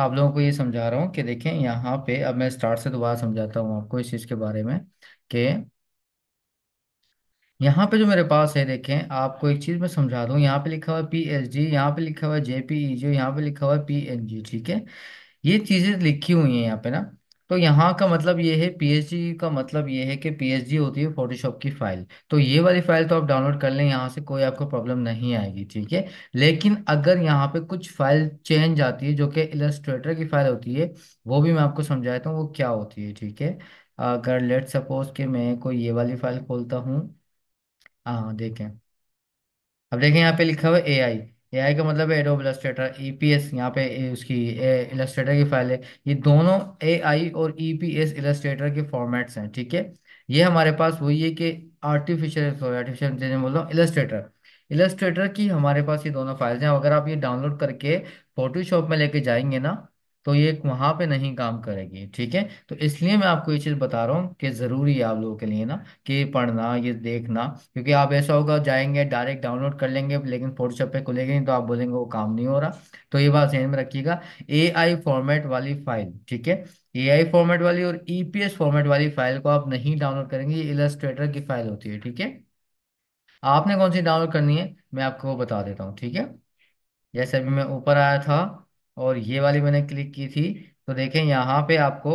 आप लोगों को ये समझा रहा हूँ कि देखें यहाँ पे अब मैं स्टार्ट से दोबारा समझाता हूँ आपको इस चीज़ के बारे में कि यहाँ पे जो मेरे पास है देखें आपको एक चीज़ मैं समझा दूँ यहाँ पे लिखा हुआ पी एस डी यहाँ पे लिखा हुआ जेपी जेपीई जो यहाँ पे लिखा हुआ पी एन जी ठीक है ये चीज़ें लिखी हुई है यहाँ पे ना तो यहाँ का मतलब ये है पीएचडी का मतलब ये है कि पीएचडी होती है फोटोशॉप की फाइल तो ये वाली फाइल तो आप डाउनलोड कर लें यहाँ से कोई आपको प्रॉब्लम नहीं आएगी ठीक है लेकिन अगर यहाँ पे कुछ फाइल चेंज आती है जो कि इलस्ट्रेटर की फाइल होती है वो भी मैं आपको समझाता हूँ वो क्या होती है ठीक है अगर लेट सपोज कि मैं कोई ये वाली फाइल खोलता हूँ हाँ देखें अब देखें यहाँ पे लिखा हुआ है ए आई एआई का मतलब है एडोब इलस्ट्रेटर ईपीएस यहाँ पे उसकी इलस्ट्रेटर की फाइल है ये दोनों एआई और ईपीएस e इलस्ट्रेटर के फॉर्मेट्स हैं ठीक है ये हमारे पास वही है कि आर्टिफिशियल सॉरी आर्टिफिशियल इंटेलिजेंस बोल रहा हूँ इलस्ट्रेटर इलस्ट्रेटर की हमारे पास ये दोनों फाइल्स हैं अगर आप ये डाउनलोड करके फोटोशॉप में लेके जाएंगे ना तो ये वहां पे नहीं काम करेगी ठीक है तो इसलिए मैं आपको ये चीज बता रहा हूँ कि जरूरी है आप लोगों के लिए ना कि पढ़ना ये देखना क्योंकि आप ऐसा होगा जाएंगे डायरेक्ट डाउनलोड कर लेंगे लेकिन फोटोशॉप पे खुलेंगे नहीं तो आप बोलेंगे वो काम नहीं हो रहा तो ये बात ध्यान में रखिएगा ए फॉर्मेट वाली फाइल ठीक है ए फॉर्मेट वाली और ईपीएस e फॉर्मेट वाली फाइल को आप नहीं डाउनलोड करेंगे ये इलेस्ट्रेटर की फाइल होती है ठीक है आपने कौन सी डाउनलोड करनी है मैं आपको बता देता हूँ ठीक है जैसे अभी मैं ऊपर आया था और ये वाली मैंने क्लिक की थी तो देखें यहाँ पे आपको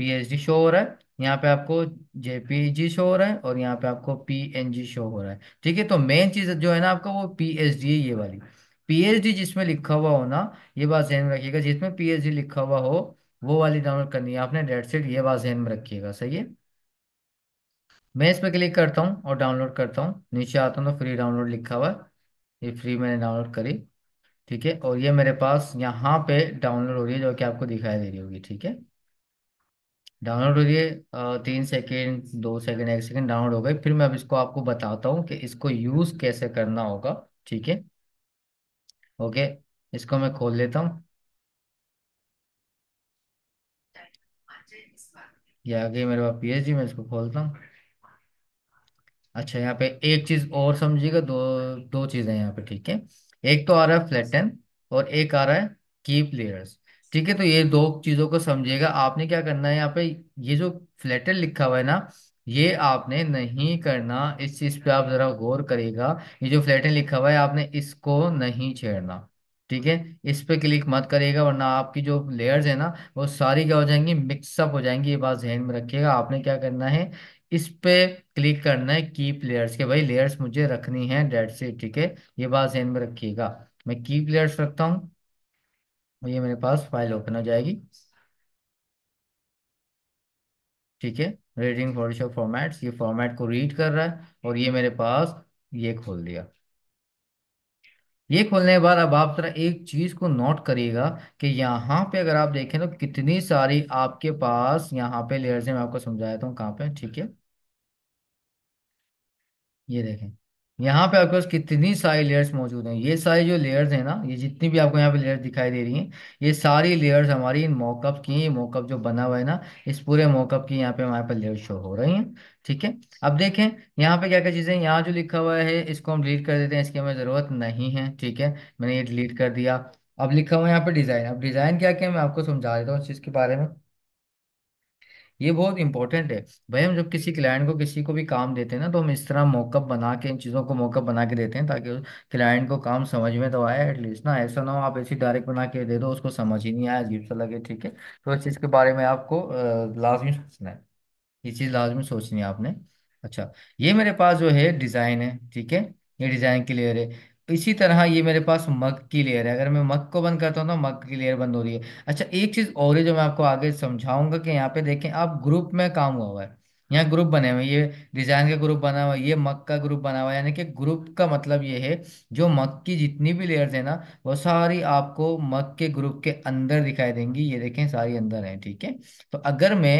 डी शो हो रहा है यहाँ पे आपको जी शो हो रहा है और यहाँ पे आपको जी शो हो रहा है ठीक है तो मेन चीज जो है ना आपका वो पी डी ये वाली डी जिसमें लिखा हुआ हो ना ये बात जहन में रखिएगा जिसमें डी लिखा हुआ हो वो वाली डाउनलोड करनी है आपने डेट सेट ये बात जहन में रखिएगा सही है मैं इस पर क्लिक करता हूँ और डाउनलोड करता हूँ नीचे आता हूँ तो फ्री डाउनलोड लिखा हुआ है ये फ्री मैंने डाउनलोड करी ठीक है और ये मेरे पास यहाँ पे डाउनलोड हो रही है जो कि आपको दिखाई दे रही होगी ठीक है डाउनलोड हो रही है तीन सेकेंड दो सेकेंड एक सेकेंड डाउनलोड हो गई फिर मैं अब इसको आपको बताता हूँ कि इसको यूज़ कैसे करना होगा ठीक है ओके इसको मैं खोल लेता हूँ ये आगे मेरे पास पीएचडी मैं इसको खोलता हूँ अच्छा यहाँ पे एक चीज़ और समझिएगा दो दो चीज़ें यहाँ पे ठीक है एक तो आ रहा है फ्लैटन और एक आ रहा है कीप लेयर्स ठीक है तो ये दो चीजों को समझिएगा आपने क्या करना है यहाँ पे ये जो फ्लैटन लिखा हुआ है ना ये आपने नहीं करना इस चीज पे आप जरा गौर करिएगा ये जो फ्लैटन लिखा हुआ है आपने इसको नहीं छेड़ना ठीक है इस पे क्लिक मत करिएगा वरना आपकी जो लेयर्स है ना वो सारी क्या हो जाएंगी मिक्सअप हो जाएंगी ये बात जहन में रखिएगा आपने क्या करना है इस पे क्लिक करना है कीप लेयर्स के भाई लेयर्स मुझे रखनी है डेट से ठीक है ये बात जहन में रखिएगा मैं कीप लेयर्स रखता हूँ ये मेरे पास फाइल ओपन हो जाएगी ठीक है रीडिंग फोटोशॉप फॉर्मेट ये फॉर्मेट को रीड कर रहा है और ये मेरे पास ये खोल दिया ये खोलने के बाद अब आप तरह एक चीज को नोट करिएगा कि यहाँ पे अगर आप देखें तो कितनी सारी आपके पास यहाँ पे लेयर्स हैं मैं आपको समझाया था कहाँ पे ठीक है ये देखें यहाँ पे आपके पास कितनी सारी लेयर्स मौजूद हैं ये सारी जो लेयर्स हैं ना ये जितनी भी आपको यहाँ पे लेयर्स दिखाई दे रही हैं ये सारी लेयर्स हमारी इन मॉकअप की हैं ये मॉकअप जो बना हुआ है ना इस पूरे मॉकअप की यहाँ पे हमारे पास लेयर शो हो रही हैं ठीक है अब देखें यहाँ पे क्या क्या चीज़ें यहाँ जो लिखा हुआ है इसको हम डिलीट कर देते हैं इसकी हमें ज़रूरत नहीं है ठीक है मैंने ये डिलीट कर दिया अब लिखा हुआ है यहाँ पे डिज़ाइन अब डिज़ाइन क्या क्या मैं आपको समझा देता हूँ इस चीज़ के बारे में ये बहुत इंपॉर्टेंट है भाई हम जब किसी क्लाइंट को किसी को भी काम देते हैं ना तो हम इस तरह मॉकअप बना के इन चीज़ों को मॉकअप बना के देते हैं ताकि क्लाइंट को काम समझ में तो आए एटलीस्ट ना ऐसा ना हो आप ऐसी डायरेक्ट बना के दे दो उसको समझ ही नहीं आया अजीब सा लगे ठीक है तो इस चीज़ के बारे में आपको लाजमी सोचना है ये चीज़ लाजमी सोचनी है आपने अच्छा ये मेरे पास जो है डिज़ाइन है ठीक है ये डिज़ाइन क्लियर है इसी तरह ये मेरे पास मग की लेयर है अगर मैं मग को बंद करता हूँ तो मग की लेयर बंद हो रही है अच्छा एक चीज और है जो मैं आपको आगे समझाऊंगा कि यहाँ पे देखें आप ग्रुप में काम हुआ हुआ है यहाँ ग्रुप बने हुए ये डिजाइन का ग्रुप बना हुआ है ये मग का ग्रुप बना हुआ है यानी कि ग्रुप का मतलब ये है जो मग की जितनी भी लेयर्स है ना वो सारी आपको मग के ग्रुप के अंदर दिखाई देंगी ये देखें सारी अंदर है ठीक है तो अगर मैं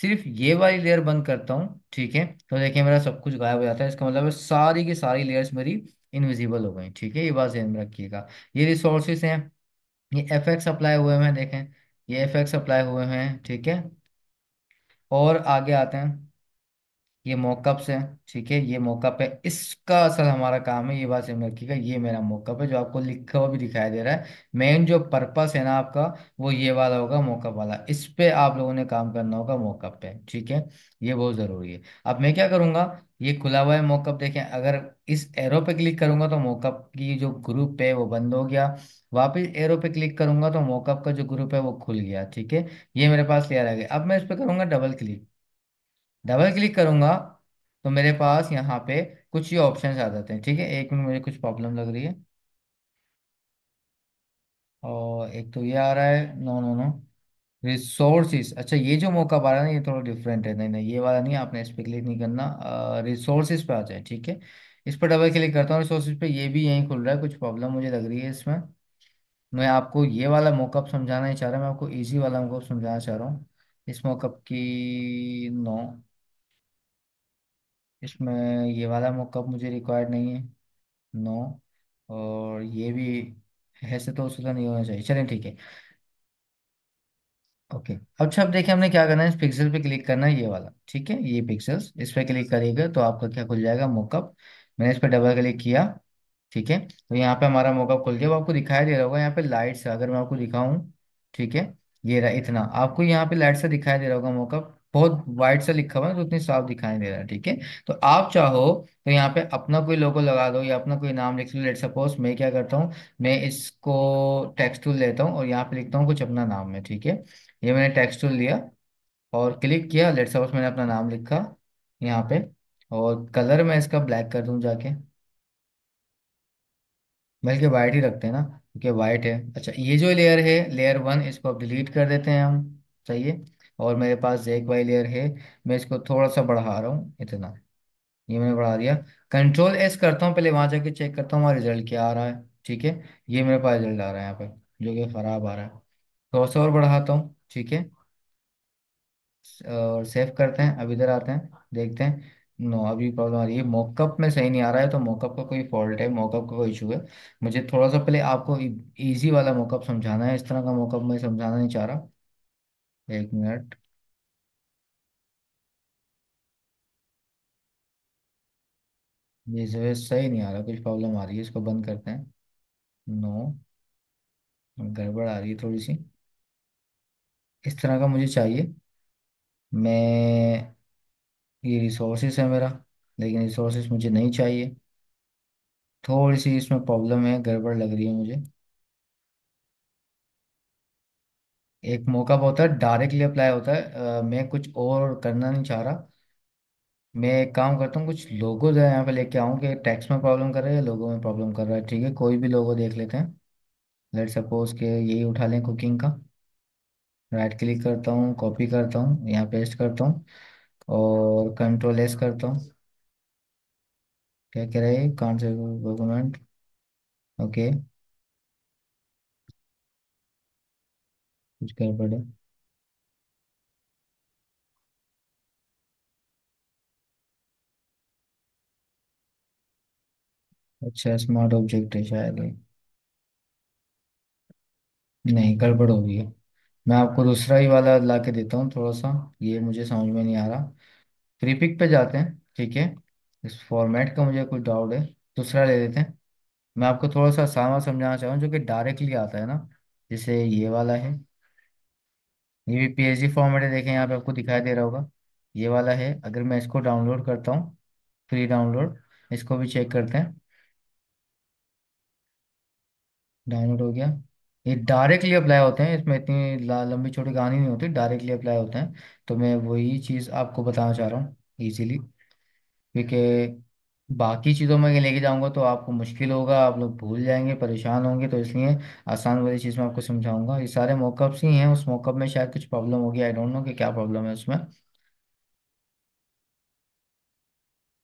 सिर्फ ये वाली लेयर बंद करता हूँ ठीक है तो देखिए मेरा सब कुछ गायब हो जाता है इसका मतलब है सारी की सारी लेयर्स मेरी इनविजिबल हो गई ठीक है ये बात ध्यान में रखिएगा ये रिसोर्सेस हैं ये एफ एक्स अप्लाई हुए हैं देखें ये एफ एक्स अप्लाई हुए हैं ठीक है और आगे आते हैं ये मॉकअप्स है ठीक है ये मॉकअप है इसका असल हमारा काम है ये बात समझ रखिएगा ये मेरा मॉकअप है जो आपको लिखा हुआ भी दिखाई दे रहा है मेन जो पर्पस है ना आपका वो ये वाला होगा मॉकअप वाला इस पे आप लोगों ने काम करना होगा मॉकअप पे ठीक है ये बहुत ज़रूरी है अब मैं क्या करूंगा ये खुला हुआ है मॉकअप देखें अगर इस एरो पे क्लिक करूंगा तो मॉकअप की जो ग्रुप है वो बंद हो गया वापस एरो पे क्लिक करूंगा तो मॉकअप का जो ग्रुप है वो खुल गया ठीक है ये मेरे पास क्लियर आ गया अब मैं इस पर करूंगा डबल क्लिक डबल क्लिक करूंगा तो मेरे पास यहाँ पे कुछ ही ऑप्शंस आ जाते हैं ठीक है एक मिनट मुझे कुछ प्रॉब्लम लग रही है और एक तो ये आ रहा है नो नो नो रिसोर्सिस अच्छा ये जो मौका आ रहा है ना ये थोड़ा डिफरेंट है नहीं नहीं ये वाला नहीं आपने इस पर क्लिक नहीं करना रिसोर्सिस पे आ जाए ठीक है इस पर डबल क्लिक करता हूँ रिसोर्सिस पे ये भी यहीं खुल रहा है कुछ प्रॉब्लम मुझे लग रही है इसमें मैं आपको ये वाला मॉकअप समझाना ही चाह रहा हूँ मैं आपको ईजी वाला मॉकअप समझाना चाह रहा हूँ इस मॉकअप की नो इसमें ये वाला मॉकअप मुझे रिक्वायर्ड नहीं है नो और ये भी ऐसे तो उसका नहीं होना चाहिए चलें ठीक है ओके अच्छा अब देखिए हमने क्या करना है इस पिक्सल पे क्लिक करना है ये वाला ठीक है ये पिक्सल्स इस पे क्लिक करिएगा तो आपका क्या खुल जाएगा मोकअप मैंने इस पे डबल क्लिक किया ठीक है तो यहाँ पे हमारा मोकअप खुल गया वो आपको दिखाई दे रहा होगा यहाँ पे लाइट्स अगर मैं आपको दिखाऊं ठीक है ये रहा इतना आपको यहाँ पे लाइट से दिखाई दे रहा होगा मोकअप बहुत वाइट सा लिखा हुआ है तो उतनी साफ दिखाई दे रहा है ठीक है तो आप चाहो तो यहाँ पे अपना कोई लोगो लगा दो या अपना कोई नाम लिख लो लेट सपोज मैं क्या करता हूँ मैं इसको टेक्स्ट टूल लेता हूँ और यहाँ पे लिखता हूँ कुछ अपना नाम में ठीक है ये मैंने टेक्स्ट टूल लिया और क्लिक किया लेट सपोज मैंने अपना नाम लिखा यहाँ पे और कलर मैं इसका ब्लैक कर दूँ जाके बल्कि वाइट ही रखते हैं ना क्योंकि वाइट है अच्छा ये जो लेयर है लेयर वन इसको अब डिलीट कर देते हैं हम चाहिए और मेरे पास एक वाई लेयर है मैं इसको थोड़ा सा बढ़ा रहा हूँ इतना ये मैंने बढ़ा दिया कंट्रोल एस करता हूँ पहले वहां जाके चेक करता हूँ हमारा रिजल्ट क्या आ रहा है ठीक है ये मेरे पास रिजल्ट आ रहा है यहाँ पे जो कि खराब आ रहा है थोड़ा तो सा और बढ़ाता हूँ ठीक है और सेव करते हैं अब इधर आते हैं देखते हैं नो अभी प्रॉब्लम आ रही है मॉकअप में सही नहीं आ रहा है तो मॉकअप का कोई फॉल्ट है मॉकअप का कोई इशू है मुझे थोड़ा सा पहले आपको इजी वाला मॉकअप समझाना है इस तरह का मॉकअप मैं समझाना नहीं चाह रहा एक मिनट ये जो है सही नहीं आ रहा कुछ प्रॉब्लम आ रही है इसको बंद करते हैं नो गड़बड़ आ रही है थोड़ी सी इस तरह का मुझे चाहिए मैं ये रिसोर्सेस है मेरा लेकिन रिसोर्सेस मुझे नहीं चाहिए थोड़ी सी इसमें प्रॉब्लम है गड़बड़ लग रही है मुझे एक मौका होता है डायरेक्टली अप्लाई होता है आ, मैं कुछ और करना नहीं चाह रहा मैं एक काम करता हूँ कुछ लोगों जो है यहाँ पे लेके आऊँ कि टैक्स में प्रॉब्लम कर रहा है या लोगों में प्रॉब्लम कर रहा है ठीक है कोई भी लोगो देख लेते हैं लेट सपोज के यही उठा लें कुकिंग का राइट क्लिक करता हूँ कॉपी करता हूँ यहाँ पेस्ट करता हूँ और कंट्रोल एस करता हूँ क्या कह रहे हैं कौन से डॉक्यूमेंट ओके कुछ गड़बड़ है अच्छा स्मार्ट ऑब्जेक्ट है शायद नहीं गड़बड़ हो गई है मैं आपको दूसरा ही वाला ला के देता हूँ थोड़ा सा ये मुझे समझ में नहीं आ रहा फ्री पे जाते हैं ठीक है इस फॉर्मेट का मुझे कुछ डाउट है दूसरा ले लेते हैं मैं आपको थोड़ा सा सामा समझाना चाहूँ जो कि डायरेक्टली आता है ना जैसे ये वाला है ये भी पीएसडी फॉर्मेट है देखें यहाँ पे आपको दिखाई दे रहा होगा ये वाला है अगर मैं इसको डाउनलोड करता हूँ फ्री डाउनलोड इसको भी चेक करते हैं डाउनलोड हो गया ये डायरेक्टली अप्लाई होते हैं इसमें इतनी लंबी छोटी कहानी नहीं होती डायरेक्टली अप्लाई होते हैं तो मैं वही चीज़ आपको बताना चाह रहा हूँ ईजिली क्योंकि बाकी चीज़ों में लेके जाऊंगा तो आपको मुश्किल होगा आप लोग भूल जाएंगे परेशान होंगे तो इसलिए आसान वाली चीज़ में आपको समझाऊंगा ये सारे मॉकअप्स ही हैं उस मॉकअप में शायद कुछ प्रॉब्लम होगी आई डोंट नो कि क्या प्रॉब्लम है उसमें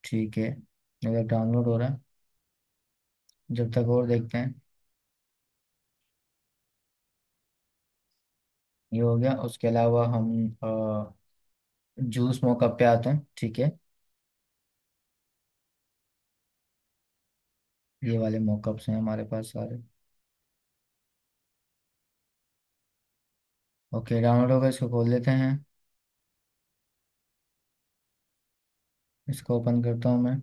ठीक है अगर डाउनलोड हो रहा है जब तक और देखते हैं ये हो गया उसके अलावा हम जूस मॉकअप पे आते हैं ठीक है ये वाले मॉकअप्स हैं हमारे पास सारे ओके डाउनलोड होगा इसको खोल लेते हैं इसको ओपन करता हूँ मैं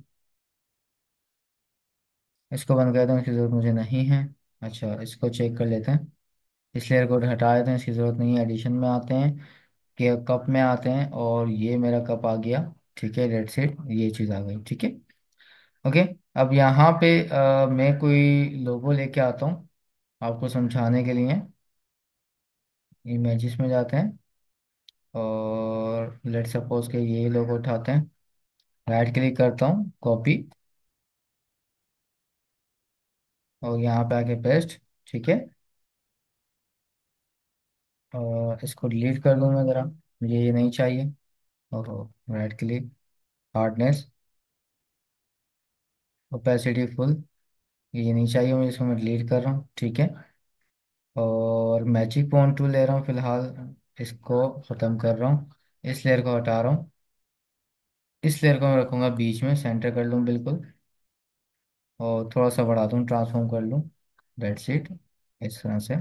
इसको बंद कर देता हूँ इसकी ज़रूरत मुझे नहीं है अच्छा इसको चेक कर लेते हैं इस लेयर कोड हटा देते हैं इसकी ज़रूरत नहीं है एडिशन में आते हैं के कप में आते हैं और ये मेरा कप आ गया ठीक है रेड सेट ये चीज़ आ गई ठीक है ओके अब यहाँ पे आ, मैं कोई लोगो लेके आता हूँ आपको समझाने के लिए इमेजेस में जाते हैं और लेट सपोज के ये लोगो उठाते हैं राइट क्लिक करता हूँ कॉपी और यहाँ पे आके पेस्ट ठीक है और इसको डिलीट कर दूँ मैं ज़रा मुझे ये नहीं चाहिए और right click hardness opacity full ये नहीं चाहिए मुझे इसको मैं डिलीट कर रहा हूँ ठीक है और मैजिक पॉइंट टू ले रहा हूँ फिलहाल इसको ख़त्म कर रहा हूँ इस लेयर को हटा रहा हूँ इस लेयर को मैं रखूँगा बीच में सेंटर कर लूँ बिल्कुल और थोड़ा सा बढ़ा दूँ ट्रांसफॉर्म कर लूँ बेड शीट इस तरह से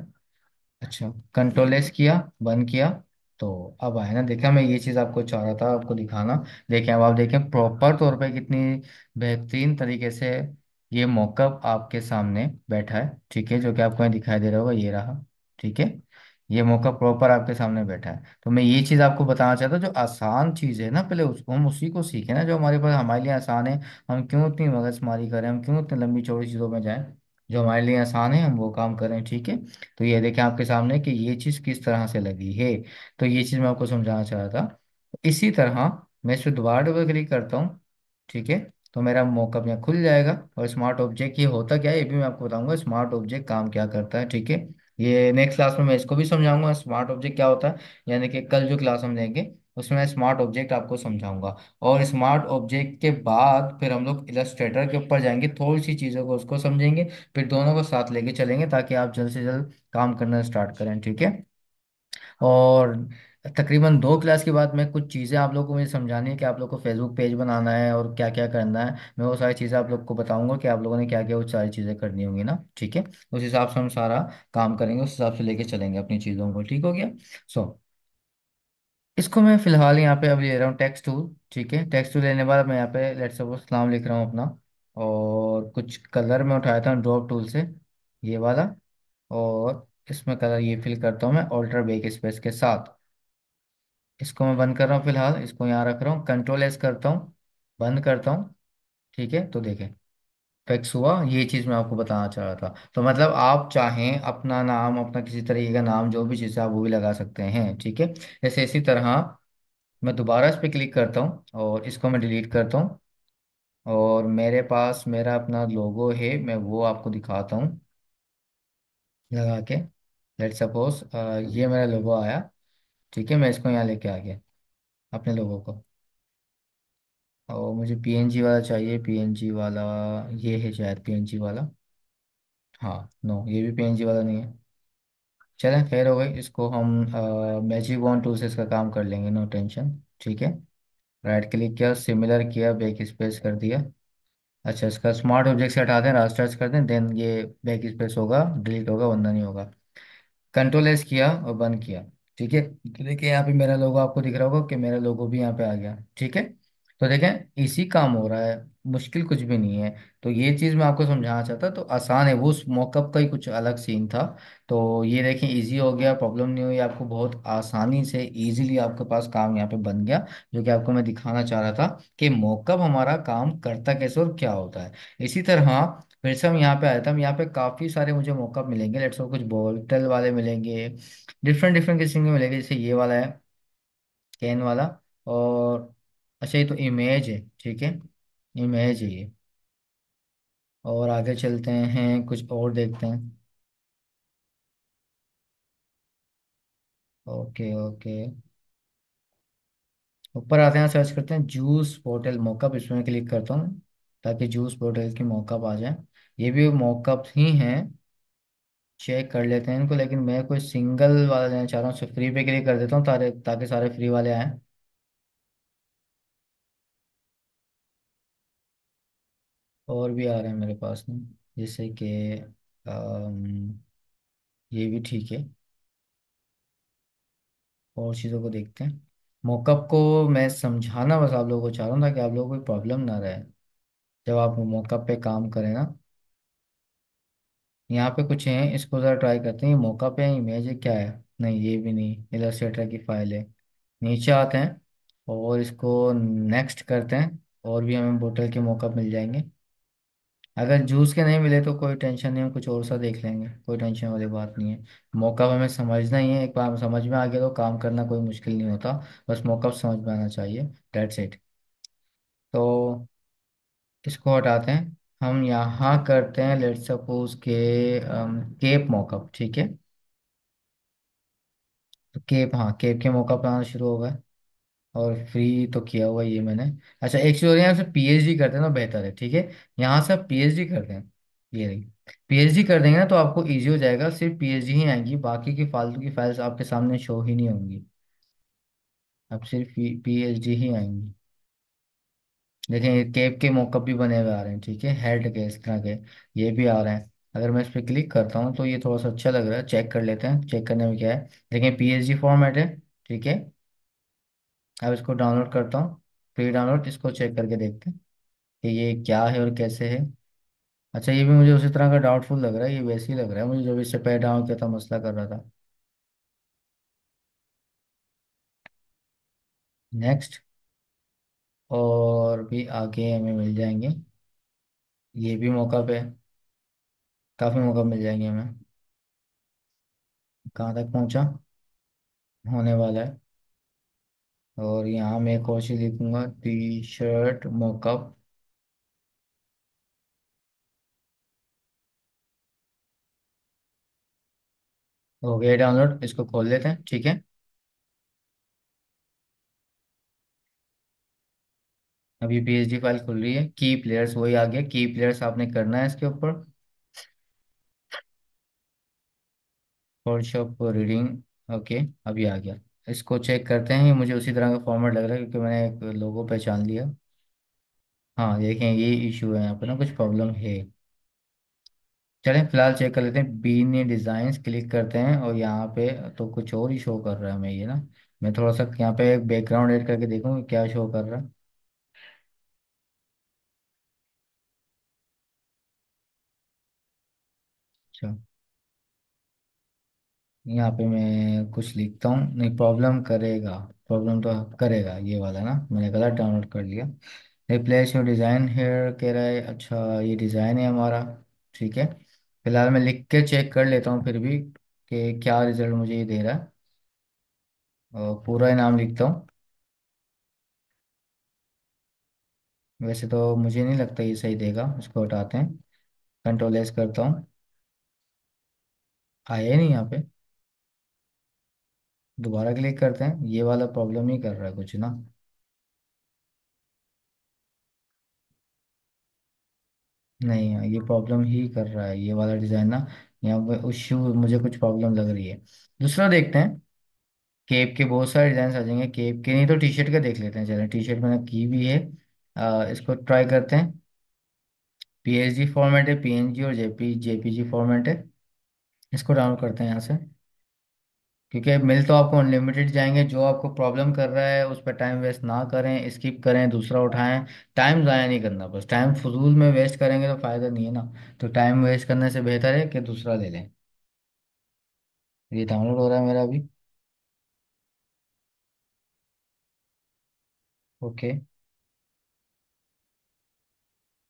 अच्छा कंट्रोल एस किया बंद किया तो अब आए ना देखा मैं ये चीज आपको चाह रहा था आपको दिखाना देखिए अब आप देखें प्रॉपर तौर पे कितनी बेहतरीन तरीके से ये मॉकअप आपके सामने बैठा है ठीक है जो कि आपको यहाँ दिखाई दे रहा होगा ये रहा ठीक है ये मॉकअप प्रॉपर आपके सामने बैठा है तो मैं ये चीज आपको बताना चाहता हूँ जो आसान चीज है ना पहले उसको हम उसी को सीखे ना जो हमारे पास हमारे लिए आसान है हम क्यों इतनी मगजमारी करें हम क्यों इतनी लंबी चौड़ी चीजों में जाए जो हमारे लिए आसान है हम वो काम करें ठीक है तो ये देखें आपके सामने कि ये चीज़ किस तरह से लगी है तो ये चीज़ मैं आपको समझाना चाह रहा था इसी तरह मैं इसे दोबारा डबल क्लिक करता हूँ ठीक है तो मेरा मौका यहाँ खुल जाएगा और स्मार्ट ऑब्जेक्ट ये होता क्या है ये भी मैं आपको बताऊंगा स्मार्ट ऑब्जेक्ट काम क्या करता है ठीक है ये नेक्स्ट क्लास में मैं इसको भी समझाऊंगा स्मार्ट ऑब्जेक्ट क्या होता है यानी कि कल जो क्लास हम देंगे उसमें स्मार्ट ऑब्जेक्ट आपको समझाऊंगा और स्मार्ट ऑब्जेक्ट के बाद फिर हम लोग इलस्ट्रेटर के ऊपर जाएंगे थोड़ी सी चीज़ों को उसको समझेंगे फिर दोनों को साथ लेके चलेंगे ताकि आप जल्द से जल्द काम करना स्टार्ट करें ठीक है और तकरीबन दो क्लास के बाद मैं कुछ चीज़ें आप लोग को मुझे समझानी है कि आप लोग को फेसबुक पेज बनाना है और क्या क्या करना है मैं वो सारी चीज़ें आप लोग को बताऊंगा कि आप लोगों ने क्या क्या वो सारी चीज़ें करनी होंगी ना ठीक है उस हिसाब से हम सारा काम करेंगे उस हिसाब से लेके चलेंगे अपनी चीज़ों को ठीक हो गया सो so, इसको मैं फिलहाल यहाँ पे अब ले रहा हूँ टेक्स्ट टूल ठीक है टेक्स्ट टूल लेने बाद मैं यहाँ पे लेट सपोज नाम लिख रहा हूँ अपना और कुछ कलर मैं उठाया था ड्रॉप टूल से ये वाला और इसमें कलर ये फिल करता हूँ मैं ऑल्टर बेक स्पेस के साथ इसको मैं बंद कर रहा हूँ फिलहाल इसको यहाँ रख रहा हूँ कंट्रोल एस करता हूँ बंद करता हूँ ठीक है तो देखें फिक्स हुआ ये चीज मैं आपको बताना चाह रहा था तो मतलब आप चाहें अपना नाम अपना किसी तरीके का नाम जो भी चीज़ है आप वो भी लगा सकते हैं ठीक है जैसे इसी तरह मैं दोबारा इस पर क्लिक करता हूँ और इसको मैं डिलीट करता हूँ और मेरे पास मेरा अपना लोगो है मैं वो आपको दिखाता हूँ लगा के लेट सपोज ये मेरा लोगो आया ठीक है मैं इसको यहाँ लेके आ गया अपने लोगों को और मुझे पीएनजी वाला चाहिए पीएनजी वाला ये है शायद पीएनजी वाला हाँ नो ये भी पीएनजी वाला नहीं है चलें खैर हो गई इसको हम मैजिक वन टू से इसका काम कर लेंगे नो टेंशन ठीक है राइट क्लिक किया सिमिलर किया बैक स्पेस कर दिया अच्छा इसका स्मार्ट ऑब्जेक्ट से हटा दें रास्टर कर दें देन ये बैक स्पेस होगा डिलीट होगा वरना नहीं होगा कंट्रोल एस किया और बंद किया ठीक है देखिए यहाँ पे मेरा लोगो आपको दिख रहा होगा कि मेरा लोगो भी यहाँ पे आ गया ठीक है तो देखें इसी काम हो रहा है मुश्किल कुछ भी नहीं है तो ये चीज़ मैं आपको समझाना चाहता तो आसान है वो उस मॉकअप का ही कुछ अलग सीन था तो ये देखें इजी हो गया प्रॉब्लम नहीं हुई आपको बहुत आसानी से इजीली आपके पास काम यहाँ पे बन गया जो कि आपको मैं दिखाना चाह रहा था कि मॉकअप हमारा काम करता कैसे और क्या होता है इसी तरह फिर से हम यहाँ पे आए थे हम यहाँ पे काफ़ी सारे मुझे मॉकअप मिलेंगे लेट्स कुछ बॉटल वाले मिलेंगे डिफरेंट डिफरेंट किस्म के मिलेंगे जैसे ये वाला है कैन वाला और अच्छा ये तो इमेज है ठीक है इमेज है ये और आगे चलते हैं कुछ और देखते हैं ओके ओके ऊपर आते हैं सर्च करते हैं जूस बोतल मॉकअप इसमें क्लिक करता हूँ ताकि जूस पोर्टल की मॉकअप आ जाए ये भी मॉकअप ही हैं चेक कर लेते हैं इनको लेकिन मैं कोई सिंगल वाला लेना चाह रहा हूँ फ्री पे क्लिक कर देता हूँ ताकि सारे फ्री वाले आए और भी आ रहे हैं मेरे पास में जैसे कि ये भी ठीक है और चीज़ों को देखते हैं मॉकअप को मैं समझाना बस आप लोगों को चाह रहा हूँ ताकि आप लोगों को प्रॉब्लम ना रहे जब आप मॉकअप पे काम करें ना यहाँ पे कुछ है इसको ज़रा ट्राई करते हैं ये मॉकअप है इमेज है क्या है नहीं ये भी नहीं इलस्ट्रेटर की फाइल है नीचे आते हैं और इसको नेक्स्ट करते हैं और भी हमें बोतल के मॉकअप मिल जाएंगे अगर जूस के नहीं मिले तो कोई टेंशन नहीं हम कुछ और सा देख लेंगे कोई टेंशन वाली बात नहीं है मौका हमें समझना ही है एक बार हम समझ में आ गया तो काम करना कोई मुश्किल नहीं होता बस मौका समझ में आना चाहिए डेट्स इट तो इसको हटाते हैं हम यहाँ करते हैं लेट सपोज के केप मॉकअप ठीक है केप तो हाँ केप के मौका बनाना शुरू होगा और फ्री तो किया हुआ ये मैंने अच्छा एक चीज और है, यहाँ से पीएचडी करते हैं ना बेहतर है ठीक है यहाँ से आप पीएचडी करते हैं ये एच पीएचडी कर देंगे ना तो आपको इजी हो जाएगा सिर्फ पीएचडी ही आएंगी बाकी की फालतू की फाइल्स आपके सामने शो ही नहीं होंगी आप सिर्फ पीएचडी ही आएंगी देखें केप के मॉकअप भी बने हुए आ रहे हैं ठीक है हेड के इस तरह के ये भी आ रहे हैं अगर मैं इस पर क्लिक करता हूँ तो ये थोड़ा सा अच्छा लग रहा है चेक कर लेते हैं चेक करने में क्या है देखें पीएचडी फॉर्मेट है ठीक है अब इसको डाउनलोड करता हूँ प्री डाउनलोड इसको चेक करके देखते हैं कि ये क्या है और कैसे है अच्छा ये भी मुझे उसी तरह का डाउटफुल लग रहा है ये वैसे ही लग रहा है मुझे जब इससे पहले डाउन किया था मसला कर रहा था नेक्स्ट और भी आगे हमें मिल जाएंगे ये भी मौका पे काफ़ी मौका मिल जाएंगे हमें कहाँ तक पहुँचा होने वाला है और यहाँ मैं एक और चीज लिखूंगा टी शर्ट मोकअप हो गया डाउनलोड इसको खोल लेते हैं ठीक है अभी पीएचडी फाइल खुल रही है की प्लेयर्स वही आ गया की प्लेयर्स आपने करना है इसके ऊपर फोटोशॉप रीडिंग ओके अभी आ गया इसको चेक करते हैं ये मुझे उसी तरह का फॉर्मेट लग रहा है क्योंकि मैंने एक लोगो पहचान लिया हाँ देखें ये इशू है यहाँ पर ना कुछ प्रॉब्लम है चलें फिलहाल चेक कर लेते हैं बीनी डिज़ाइन क्लिक करते हैं और यहाँ पे तो कुछ और ही शो कर रहा है हमें ये ना मैं थोड़ा सा यहाँ पे बैकग्राउंड एड करके देखूँ क्या शो कर रहा है अच्छा यहाँ पे मैं कुछ लिखता हूँ नहीं प्रॉब्लम करेगा प्रॉब्लम तो करेगा ये वाला ना मैंने गलत डाउनलोड कर लिया रिप्लेस योर डिज़ाइन हेयर कह रहा है अच्छा ये डिज़ाइन है हमारा ठीक है फिलहाल मैं लिख के चेक कर लेता हूँ फिर भी कि क्या रिज़ल्ट मुझे ये दे रहा है और पूरा इनाम लिखता हूँ वैसे तो मुझे नहीं लगता ये सही देगा उसको हटाते हैं कंट्रोल एस करता हूँ आया नहीं यहाँ पे दोबारा क्लिक करते हैं ये वाला प्रॉब्लम ही कर रहा है कुछ ना नहीं यार, हाँ, ये प्रॉब्लम ही कर रहा है ये वाला डिजाइन ना यहाँ पे उस मुझे कुछ प्रॉब्लम लग रही है दूसरा देखते हैं केप के बहुत सारे डिजाइन आ जाएंगे केप के नहीं तो टी शर्ट का देख लेते हैं चलें टी शर्ट मैंने की भी है आ, इसको ट्राई करते हैं पीएसजी फॉर्मेट है पीएनजी और जेपी जेपीजी फॉर्मेट है इसको डाउनलोड करते हैं यहाँ से क्योंकि मिल तो आपको अनलिमिटेड जाएंगे जो आपको प्रॉब्लम कर रहा है उस पर टाइम वेस्ट ना करें स्किप करें दूसरा उठाएं टाइम ज़ाया नहीं करना बस टाइम फजूल में वेस्ट करेंगे तो फ़ायदा नहीं है ना तो टाइम वेस्ट करने से बेहतर है कि दूसरा ले लें ये डाउनलोड हो रहा है मेरा अभी ओके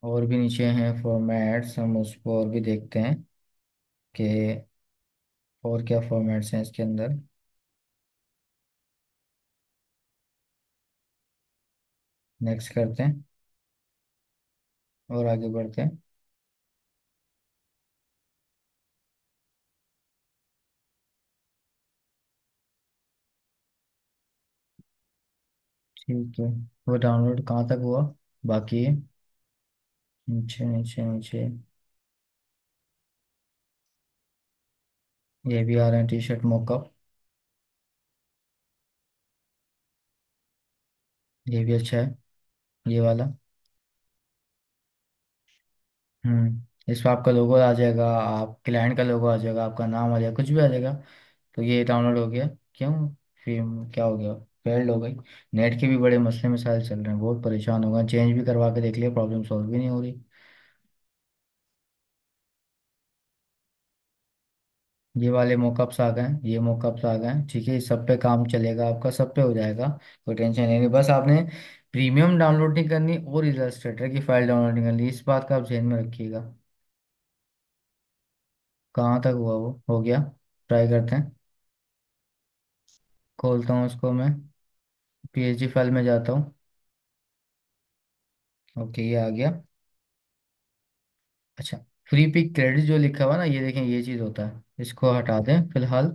और भी नीचे हैं फॉर्मेट्स हम उसको और भी देखते हैं कि और क्या फॉर्मेट्स हैं इसके अंदर नेक्स्ट करते हैं और आगे बढ़ते हैं ठीक है वो डाउनलोड कहाँ तक हुआ बाकी है नीचे नीचे नीचे ये भी आ रहे हैं टी शर्ट मोकअप ये भी अच्छा है ये वाला हम्म इस पर आपका लोगो आ जाएगा आप क्लाइंट का लोगो आ जाएगा आपका नाम आ जाएगा कुछ भी आ जाएगा तो ये डाउनलोड हो गया क्यों फिर क्या हो गया फेल्ड हो गई नेट के भी बड़े मसले मसाइल चल रहे हैं बहुत परेशान हो गए चेंज भी करवा के देख लिया प्रॉब्लम सॉल्व भी नहीं हो रही ये वाले मोकअप्स आ गए ये मोकअप्स आ गए ठीक है सब पे काम चलेगा आपका सब पे हो जाएगा कोई टेंशन नहीं बस आपने प्रीमियम डाउनलोड नहीं करनी और इलस्ट्रेटर की फाइल डाउनलोड नहीं करनी इस बात का आप जहन में रखिएगा कहाँ तक हुआ वो हो गया ट्राई करते हैं खोलता हूँ उसको मैं पी फाइल में जाता हूँ ओके ये आ गया अच्छा फ्री पिक क्रेडिट जो लिखा हुआ ना ये देखें ये चीज़ होता है इसको हटा दें फिलहाल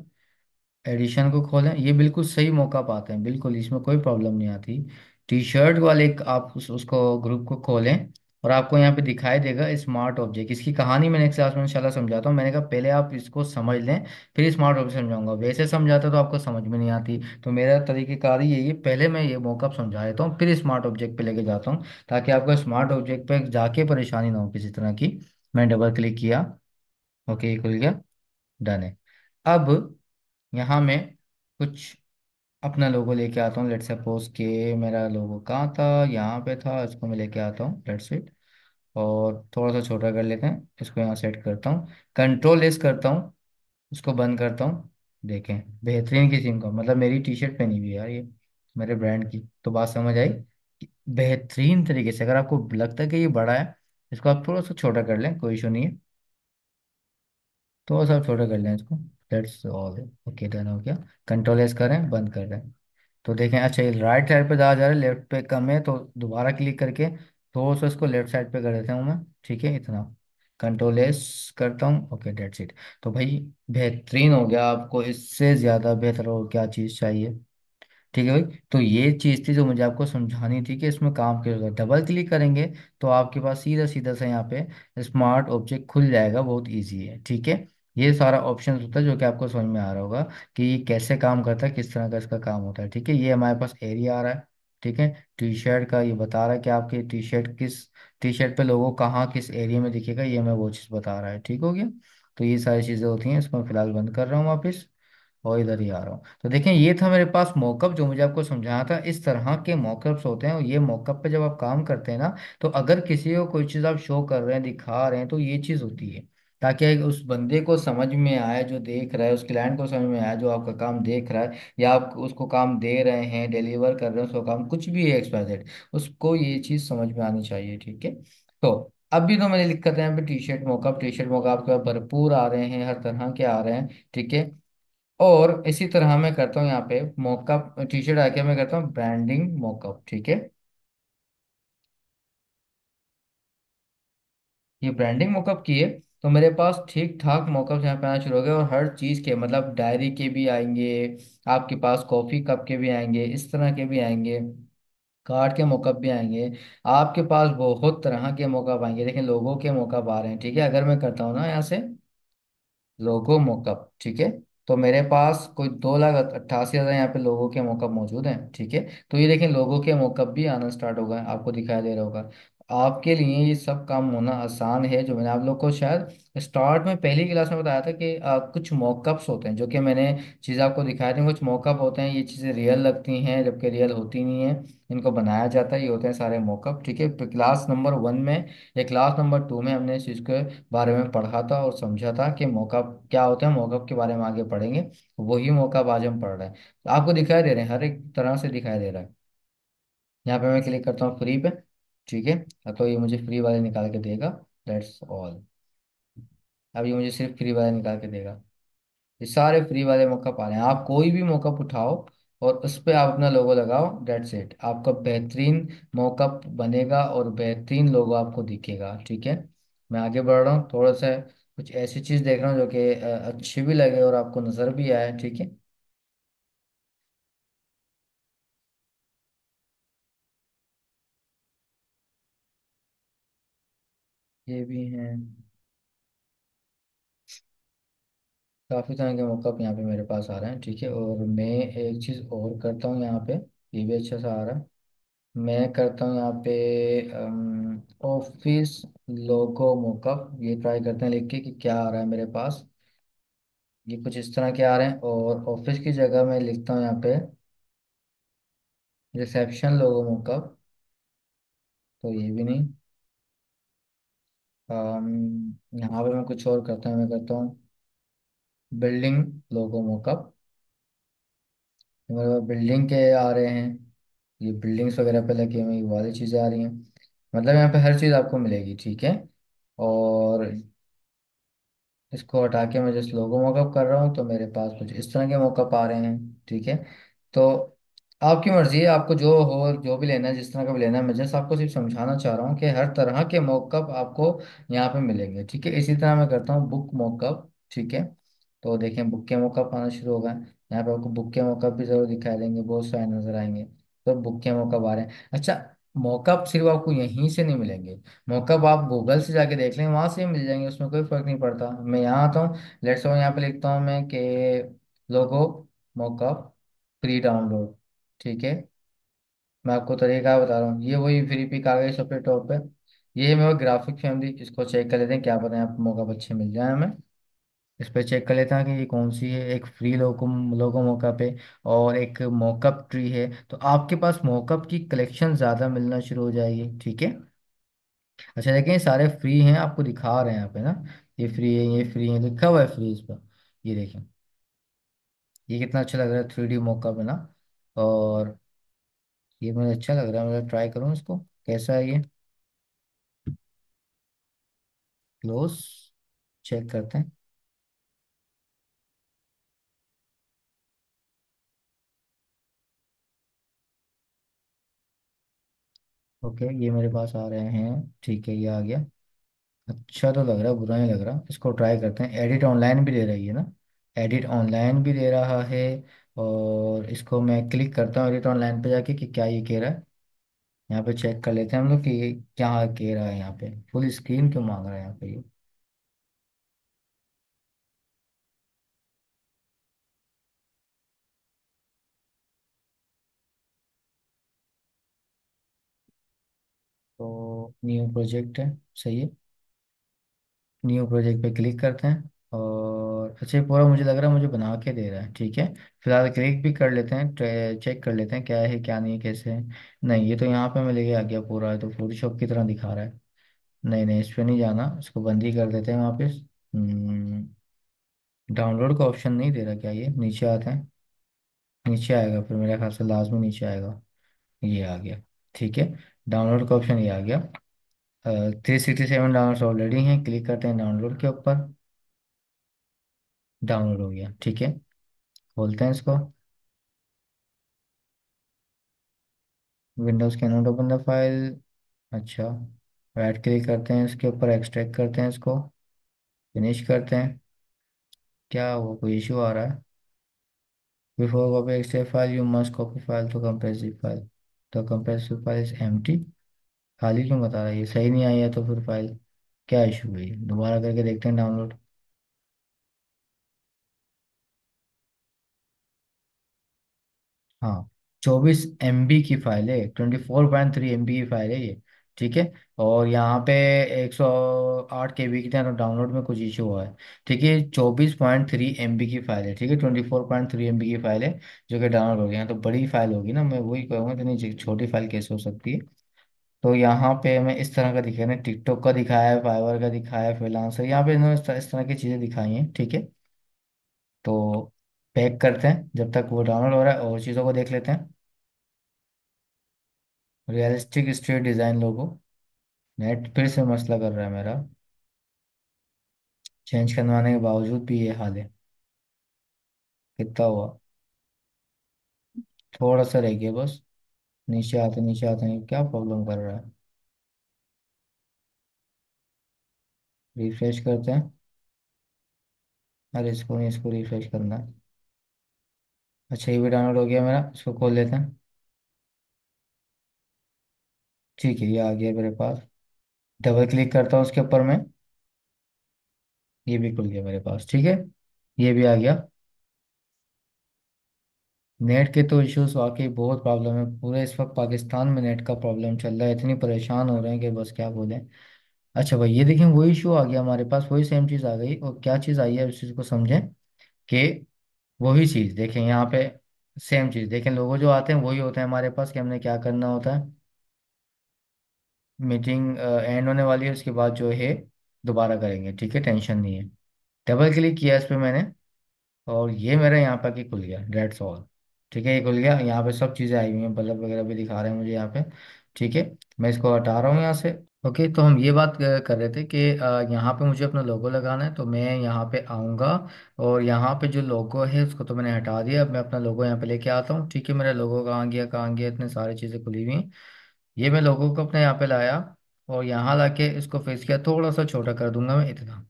एडिशन को खोलें ये बिल्कुल सही मौका पाते हैं बिल्कुल इसमें कोई प्रॉब्लम नहीं आती टी शर्ट वाले आप उस, उसको ग्रुप को खोलें और आपको यहाँ पे दिखाई देगा स्मार्ट ऑब्जेक्ट इसकी कहानी मैंने क्लास में इंशाल्लाह समझाता हूँ मैंने कहा पहले आप इसको समझ लें फिर स्मार्ट ऑब्जेक्ट समझाऊंगा वैसे समझाता तो आपको समझ में नहीं आती तो मेरा तरीक़ेकार यही है पहले मैं ये मौका समझा देता हूँ फिर स्मार्ट ऑब्जेक्ट पे लेके जाता हूँ ताकि आपको स्मार्ट ऑब्जेक्ट पे जाके परेशानी ना हो किसी तरह की मैंने डबल क्लिक किया ओके खुल गया डन है अब यहाँ मैं कुछ अपना लोगो लेके आता हूँ लेट सपोज के मेरा लोगो कहाँ था यहाँ पे था इसको मैं लेके आता हूँ लेट सेट और थोड़ा सा छोटा कर लेते हैं इसको यहाँ सेट करता हूँ कंट्रोल लेस करता हूँ इसको बंद करता हूँ देखें बेहतरीन किस्म का मतलब मेरी टी शर्ट पहनी हुई यार ये मेरे ब्रांड की तो बात समझ आई बेहतरीन तरीके से अगर आपको लगता है कि ये बड़ा है इसको आप थोड़ा सा छोटा कर लें कोई इशू नहीं है थोड़ा तो सब छोटा कर लें इसको दैट्स ऑल ओके डन हो गया कंट्रोल एस कर रहे हैं बंद कर रहे हैं तो देखें अच्छा ये राइट साइड पे ज़्यादा जा रहा है लेफ्ट पे कम है तो दोबारा क्लिक करके थोड़ा सा इसको लेफ्ट साइड पे कर देता हूँ मैं ठीक है इतना कंट्रोल एस करता हूँ ओके डेट्स इट तो भाई बेहतरीन हो गया आपको इससे ज़्यादा बेहतर हो क्या चीज़ चाहिए ठीक है भाई तो ये चीज़ थी जो मुझे आपको समझानी थी कि इसमें काम क्या डबल क्लिक करेंगे तो आपके पास सीधा सीधा सा यहाँ पे स्मार्ट ऑब्जेक्ट खुल जाएगा बहुत ईजी है ठीक है ये सारा ऑप्शन होता है जो कि आपको समझ में आ रहा होगा कि ये कैसे काम करता है किस तरह का इसका काम होता है ठीक है ये हमारे पास एरिया आ रहा है ठीक है टी शर्ट का ये बता रहा है कि आपके टी शर्ट किस टी शर्ट पे लोगों कहाँ किस एरिया में दिखेगा ये हमें वो चीज़ बता रहा है ठीक हो गया तो ये सारी चीज़ें होती हैं इसको मैं फिलहाल बंद कर रहा हूँ वापस और इधर ही आ रहा हूँ तो देखें ये था मेरे पास मॉकअप जो मुझे आपको समझाना था इस तरह के मॉकअप्स होते हैं और ये मॉकअप पे जब आप काम करते हैं ना तो अगर किसी को कोई चीज़ आप शो कर रहे हैं दिखा रहे हैं तो ये चीज़ होती है ताकि उस बंदे को समझ में आए जो देख रहा है उस क्लाइंट को समझ में आए जो आपका काम देख रहा है या आप उसको काम दे रहे हैं डिलीवर कर रहे हैं उसको काम कुछ भी है एक्सपायर उसको ये चीज़ समझ में आनी चाहिए ठीक है तो अब भी तो मैंने लिख था हैं टी शर्ट मौका टी शर्ट मौका आपके पास भरपूर आ रहे हैं हर तरह के आ रहे हैं ठीक है और इसी तरह मैं करता हूँ यहाँ पे मॉकअप टी शर्ट आके मैं करता हूँ ब्रांडिंग मॉकअप ठीक है ये ब्रांडिंग मॉकअप की है तो मेरे पास ठीक ठाक मॉकअप्स यहाँ पे आना शुरू हो गए और हर चीज़ के मतलब डायरी के भी आएंगे आपके पास कॉफ़ी कप के भी आएंगे इस तरह के भी आएंगे कार्ड के मौका भी आएंगे आपके पास बहुत तरह के मौका आएंगे लेकिन लोगों के मौका आ रहे हैं ठीक है अगर मैं करता हूँ ना यहाँ से लोगो मौकअप ठीक है तो मेरे पास कोई दो लाख अट्ठासी हज़ार यहाँ पे लोगों के मौकअप मौजूद हैं ठीक है तो ये देखें लोगों के मौकअप भी आना स्टार्ट होगा आपको दिखाई दे रहा होगा आपके लिए ये सब काम होना आसान है जो मैंने आप लोग को शायद स्टार्ट में पहली क्लास में बताया था कि आ, कुछ मॉकअप्स होते हैं जो कि मैंने चीज़ आपको दिखाई थी कुछ मॉकअप होते हैं ये चीज़ें रियल लगती हैं जबकि रियल होती नहीं है इनको बनाया जाता है ये होते हैं सारे मॉकअप ठीक है क्लास नंबर वन में या क्लास नंबर टू में हमने इस चीज़ के बारे में पढ़ा था और समझा था कि मॉकअप क्या होते हैं मॉकअप के बारे में आगे पढ़ेंगे वही मॉकअप आज हम पढ़ रहे हैं आपको दिखाई दे रहे हैं हर एक तरह से दिखाई दे रहा है यहाँ पे मैं क्लिक करता हूँ फ्री पे ठीक है हाँ, तो ये मुझे फ्री वाले निकाल के देगा दैट्स ऑल अब ये मुझे सिर्फ फ्री वाले निकाल के देगा ये सारे फ्री वाले मौका पा रहे हैं आप कोई भी मौका उठाओ और उस पर आप अपना लोगो लगाओ डेट्स इट आपका बेहतरीन मौका बनेगा और बेहतरीन लोगो आपको दिखेगा ठीक है मैं आगे बढ़ रहा हूँ थोड़ा सा कुछ ऐसी चीज़ देख रहा हूँ जो कि अच्छी भी लगे और आपको नज़र भी आए ठीक है ये भी हैं काफ़ी तरह के मौकअप यहाँ पे मेरे पास आ रहे हैं ठीक है और मैं एक चीज़ और करता हूँ यहाँ पे ये भी अच्छा सा आ रहा है मैं करता हूँ यहाँ पे ऑफिस लोगो मॉकअप ये ट्राई करते हैं लिख के कि क्या आ रहा है मेरे पास ये कुछ इस तरह के आ रहे हैं और ऑफिस की जगह मैं लिखता हूँ यहाँ पे रिसेप्शन लोगो मॉकअप तो ये भी नहीं यहाँ पे मैं कुछ और करता हूँ मैं करता हूँ बिल्डिंग लोगो मोकअप मतलब बिल्डिंग के आ रहे हैं ये बिल्डिंग्स वगैरह पे लगे हुई वाली चीज़ें आ रही हैं मतलब यहाँ पे हर चीज़ आपको मिलेगी ठीक है और इसको हटा के मैं जिस लोगो मोकअप कर रहा हूँ तो मेरे पास कुछ इस तरह के मोकअप आ रहे हैं ठीक है तो आपकी मर्जी है आपको जो हो जो भी लेना है जिस तरह का भी लेना है मैं जस्ट आपको सिर्फ समझाना चाह रहा हूँ कि हर तरह के मॉकअप आपको यहाँ पे मिलेंगे ठीक है इसी तरह मैं करता हूँ बुक मॉकअप ठीक है तो देखें बुक के मॉकअप आना शुरू होगा यहाँ पे आपको बुक के मॉकअप भी जरूर दिखाई देंगे बहुत सारे नजर आएंगे तो बुक के मॉकअप आ रहे हैं अच्छा मॉकअप सिर्फ आपको यहीं से नहीं मिलेंगे मॉकअप आप गूगल से जाके देख लें वहां से मिल जाएंगे उसमें कोई फर्क नहीं पड़ता मैं यहाँ आता हूँ लेट्स यहाँ पे लिखता हूँ मैं के लोगो मॉकअप प्री डाउनलोड ठीक है मैं आपको तरीका तो बता रहा हूँ ये वही फ्री पिक आ गई सबसे टॉप पे ये मैं ग्राफिक फैमिली इसको चेक कर लेते हैं क्या पता है आप मौका बच्चे अच्छे मिल जाए हमें इस पर चेक कर लेता कि ये कौन सी है एक फ्री लोको लोको मौका पे और एक मॉकअप ट्री है तो आपके पास मॉकअप की कलेक्शन ज़्यादा मिलना शुरू हो जाएगी ठीक है अच्छा देखें ये सारे फ्री हैं आपको दिखा रहे हैं यहाँ पे ना ये फ्री है ये फ्री है लिखा हुआ है फ्री इस पर ये देखें ये कितना अच्छा लग रहा है थ्री डी मौका पे ना और ये मुझे अच्छा लग रहा है मतलब ट्राई करूँ इसको कैसा है ये क्लोज चेक करते हैं ओके ये मेरे पास आ रहे हैं ठीक है ये आ गया अच्छा तो लग रहा है बुरा नहीं लग रहा इसको ट्राई करते हैं एडिट ऑनलाइन भी दे रही है ना एडिट ऑनलाइन भी दे रहा है और इसको मैं क्लिक करता हूँ रिटर्न लाइन पे जाके कि क्या ये कह रहा है यहाँ पे चेक कर लेते हैं हम लोग कि क्या कह रहा है यहाँ पे फुल स्क्रीन क्यों मांग रहा है यहाँ पे ये तो न्यू प्रोजेक्ट है सही है न्यू प्रोजेक्ट पे क्लिक करते हैं और अच्छा ये पूरा मुझे लग रहा है मुझे बना के दे रहा है ठीक है फिलहाल क्लिक भी कर लेते हैं चेक कर लेते हैं क्या है क्या नहीं है कैसे है नहीं ये तो यहाँ पे मैं लेके आ गया पूरा है तो फोटोशॉप की तरह दिखा रहा है नहीं नहीं इस पर नहीं जाना इसको बंद ही कर देते हैं वापस हम्म, डाउनलोड का ऑप्शन नहीं दे रहा क्या ये नीचे आते हैं नीचे आएगा फिर मेरे ख्याल से लास्ट में नीचे आएगा ये आ गया ठीक है डाउनलोड का ऑप्शन ये आ गया three sixty seven download already हैं क्लिक करते हैं डाउनलोड के ऊपर डाउनलोड हो गया ठीक है खोलते हैं इसको विंडोज के नोट ओपन द फाइल अच्छा राइट क्लिक करते हैं इसके ऊपर एक्सट्रैक्ट करते हैं इसको फिनिश करते हैं क्या वो कोई इशू आ रहा है before copy extract file you must copy file to compressive file तो कंप्रेसिव फाइल इज एम खाली क्यों बता रहा है ये सही नहीं आई है तो फिर फाइल क्या इशू हुई दोबारा करके देखते हैं डाउनलोड हाँ चौबीस एम बी की फाइल है twenty four point three M B की फाइल है ये ठीक है और यहाँ पे एक सौ आठ के बी की तरह डाउनलोड में कुछ इशू हुआ है ठीक है चौबीस पॉइंट थ्री एम बी की फाइल है ठीक है twenty four point three M B की फाइल है जो कि डाउनलोड हो गया तो बड़ी फाइल होगी ना मैं वही कहूँगा तो नहीं छोटी फाइल कैसे हो सकती है तो यहाँ पे हमें इस तरह का दिखाया ना टिकटॉक का दिखाया है फाइवर का दिखाया है फ्रीलांसर यहाँ पे इन्होंने इस तरह इस तरह की चीज़ें दिखाई हैं ठीक है तो पैक करते हैं जब तक वो डाउनलोड हो रहा है और चीज़ों को देख लेते हैं realistic street design logo net फिर से मसला कर रहा है मेरा चेंज करवाने के बावजूद भी ये हाल है कितना हुआ थोड़ा सा रह गया बस नीचे आते नीचे आते हैं क्या प्रॉब्लम कर रहा है रिफ्रेश करते हैं अरे इसको नहीं इसको रिफ्रेश करना है अच्छा ये भी डाउनलोड हो गया मेरा इसको खोल लेते हैं ठीक है ये आ गया मेरे पास डबल क्लिक करता हूँ उसके ऊपर मैं ये भी खुल गया मेरे पास ठीक है ये भी आ गया नेट के तो इश्यूज वाकई बहुत प्रॉब्लम है पूरे इस वक्त पाकिस्तान में नेट का प्रॉब्लम चल रहा है इतनी परेशान हो रहे हैं कि बस क्या बोलें अच्छा भाई ये देखें वही इशू आ गया हमारे पास वही सेम चीज़ आ गई और क्या चीज़ आई है उस चीज़ को समझें कि वही चीज देखें यहाँ पे सेम चीज देखें लोगों जो आते हैं वही होते हैं हमारे पास कि हमने क्या करना होता है मीटिंग एंड होने वाली है उसके बाद जो है दोबारा करेंगे ठीक है टेंशन नहीं है डबल क्लिक किया इस पे मैंने और ये मेरा यहाँ पर कि खुल गया डेट्स ऑल ठीक है ये खुल गया यहाँ पे सब चीज़ें आई हुई हैं बल्ब वगैरह भी दिखा रहे हैं मुझे यहाँ पे ठीक है मैं इसको हटा रहा हूँ यहाँ से ओके तो हम ये बात कर रहे थे कि यहाँ पे मुझे अपना लोगो लगाना है तो मैं यहाँ पे आऊँगा और यहाँ पे जो लोगो है उसको तो मैंने हटा दिया अब मैं अपना लोगो यहाँ पे लेके आता हूँ ठीक है मेरा लोगो कहाँ गया कहाँ गया इतने सारी चीज़ें खुली हुई हैं ये मैं लोगो को अपने यहाँ पे लाया और यहाँ लाके इसको फेस किया थोड़ा सा छोटा कर दूंगा मैं इतना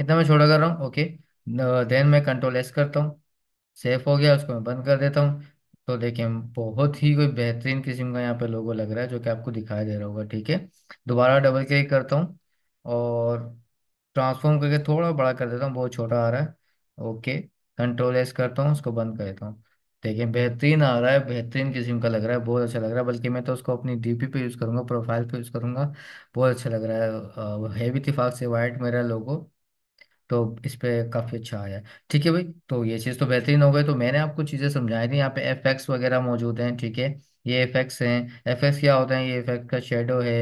इतना मैं छोटा कर रहा हूँ ओके देन मैं कंट्रोल एस करता हूँ सेफ हो गया उसको मैं बंद कर देता हूँ तो देखिए बहुत ही कोई बेहतरीन किस्म का यहाँ पे लोगो लग रहा है जो कि आपको दिखाई दे रहा होगा ठीक है दोबारा डबल क्लिक करता हूँ और ट्रांसफॉर्म करके थोड़ा बड़ा कर देता हूँ बहुत छोटा आ रहा है ओके कंट्रोल एस करता हूँ उसको बंद कर देता हूँ देखिए बेहतरीन आ रहा है बेहतरीन किस्म का लग रहा है बहुत अच्छा लग रहा है बल्कि मैं तो उसको अपनी डीपी पे यूज़ करूँगा प्रोफाइल पर यूज़ करूँगा बहुत अच्छा लग रहा है हैवी इतफाक से वाइट मेरा लोगो तो इस पे काफी अच्छा आया है ठीक है भाई तो ये चीज़ तो बेहतरीन हो गई तो मैंने आपको चीज़ें समझाई थी यहाँ पे एफ एक्स वगैरह मौजूद हैं ठीक है ये एफ एक्स हैं एफ एक्स क्या होते हैं ये एफ एक्स का शेडो है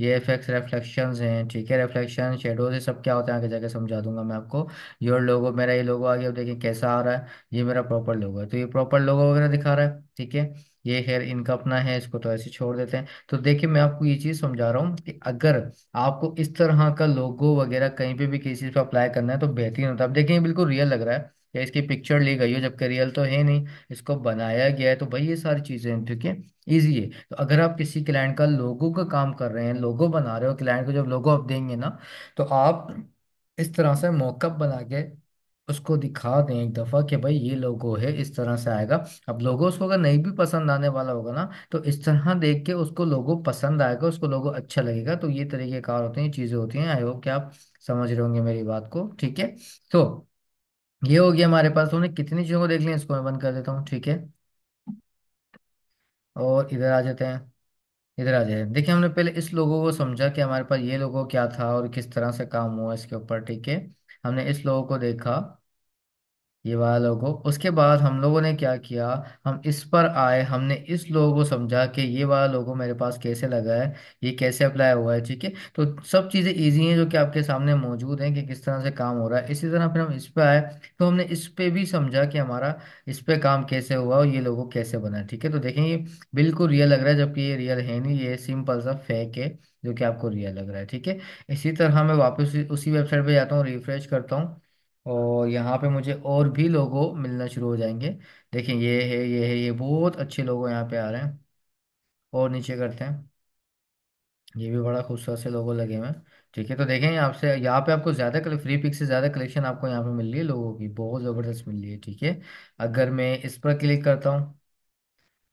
ये एफ एक्स रिफ्लेक्शंस हैं ठीक है रिफ्लेक्शन शेडो ये सब क्या होते हैं आगे जाके समझा दूंगा मैं आपको योर लोगो मेरा ये लोगो आ गया अब देखिए कैसा आ रहा है ये मेरा प्रॉपर लोगो है तो ये प्रॉपर लोगो वगैरह दिखा रहा है ठीक है ये खैर इनका अपना है इसको तो ऐसे छोड़ देते हैं तो देखिए मैं आपको ये चीज़ समझा रहा हूँ कि अगर आपको इस तरह का लोगो वगैरह कहीं पे भी किसी पे अप्लाई करना है तो बेहतरीन होता है अब देखिए बिल्कुल रियल लग रहा है या इसकी पिक्चर ली गई हो जबकि रियल तो है नहीं इसको बनाया गया है तो भाई ये सारी चीज़ें हैं ठीक है ईजी है तो अगर आप किसी क्लाइंट का लोगो का काम कर रहे हैं लोगो बना रहे हो क्लाइंट को जब लोगो आप देंगे ना तो आप इस तरह से मॉकअप बना के उसको दिखा दें एक दफा कि भाई ये लोगो है इस तरह से आएगा अब लोगो उसको अगर नहीं भी पसंद आने वाला होगा ना तो इस तरह देख के उसको लोगो पसंद आएगा उसको लोगो अच्छा लगेगा तो ये तरीके कार होते हैं चीजें होती हैं आई होप कि आप समझ रहे होंगे मेरी बात को ठीक है तो ये हो गया हमारे पास उन्हें कितनी चीजों को देख लिया इसको मैं बंद कर देता हूँ ठीक है और इधर आ जाते हैं इधर आ जाए देखिए हमने पहले इस लोगों को समझा कि हमारे पास ये लोगों क्या था और किस तरह से काम हुआ इसके ऊपर ठीक है हमने इस लोगों को देखा ये वाला लोगो उसके बाद हम लोगों ने क्या किया हम इस पर आए हमने इस लोगों को समझा कि ये वाला लोगो मेरे पास कैसे लगा है ये कैसे अप्लाई हुआ है ठीक है तो सब चीज़ें इजी हैं जो कि आपके सामने मौजूद हैं कि किस तरह से काम हो रहा है इसी तरह फिर हम इस पर आए तो हमने इस पे भी समझा कि हमारा इस पर काम कैसे हुआ और ये लोगो कैसे बना ठीक है तो देखें ये बिल्कुल रियल लग रहा है जबकि ये रियल है नहीं ये सिंपल सा फेक है जो कि आपको रियल लग रहा है ठीक है इसी तरह मैं वापस उसी वेबसाइट पर जाता हूँ रिफ्रेश करता हूँ और यहाँ पे मुझे और भी लोगों मिलना शुरू हो जाएंगे देखिए ये है ये है ये बहुत अच्छे लोगों यहाँ पे आ रहे हैं और नीचे करते हैं ये भी बड़ा खूबसूरत से लोगों लगे हुए हैं ठीक है तो देखें आपसे यहाँ पे आपको ज़्यादा कले फ्री पिक से ज़्यादा कलेक्शन आपको यहाँ पे मिल रही है लोगों की बहुत ज़बरदस्त मिल रही है ठीक है अगर मैं इस पर क्लिक करता हूँ